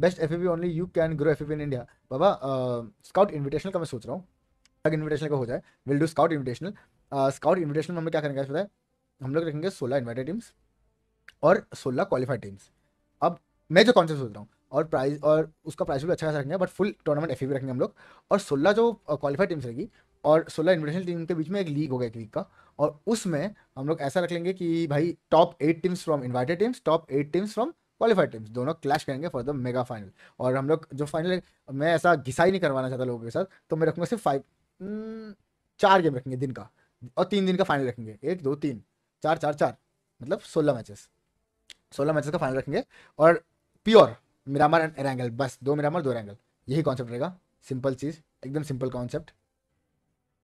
best F only you can grow F in India बाबा scout invitational का मैं सोच रहा हूँ अगर इन्विटेशनल का हो जाए will do scout invitational scout invitational में हम क्या करेंगे पता है हम लोग रखेंगे सोलह इन्वाइटेड टीम्स और सोलह क्वालिफाइड टीम्स अब मैं जो कॉन्सेप्ट सोच रहा हूँ और प्राइज और उसका प्राइस भी अच्छा खासा रखेंगे बट फुल टूर्नामेंट एफ रखेंगे हम लोग और सोलह जो क्वालिफाइड टीम्स रहेगी और सोलह इन्विटेशनल टीम के बीच में एक लीग होगा एक लीग का और उसमें हम लोग ऐसा रख लेंगे कि भाई top eight teams from invited teams top eight teams from qualified teams दोनों क्लैश करेंगे फॉर द मेगा फाइनल और हम लोग जो फाइनल मैं ऐसा घिसाई नहीं करवाना चाहता लोगों के साथ तो मैं रखूँगा सिर्फ फाइव हम्म, चार गेम रखेंगे दिन का और तीन दिन का फाइनल रखेंगे एक दो तीन चार चार चार मतलब सोलह मैचेस सोलह मैचेस का फाइनल रखेंगे और प्योर मिरामर एंड रैंगल बस दो मिरामर दो रैंगल यही कॉन्सेप्ट रहेगा सिंपल चीज़ एकदम सिंपल कॉन्सेप्ट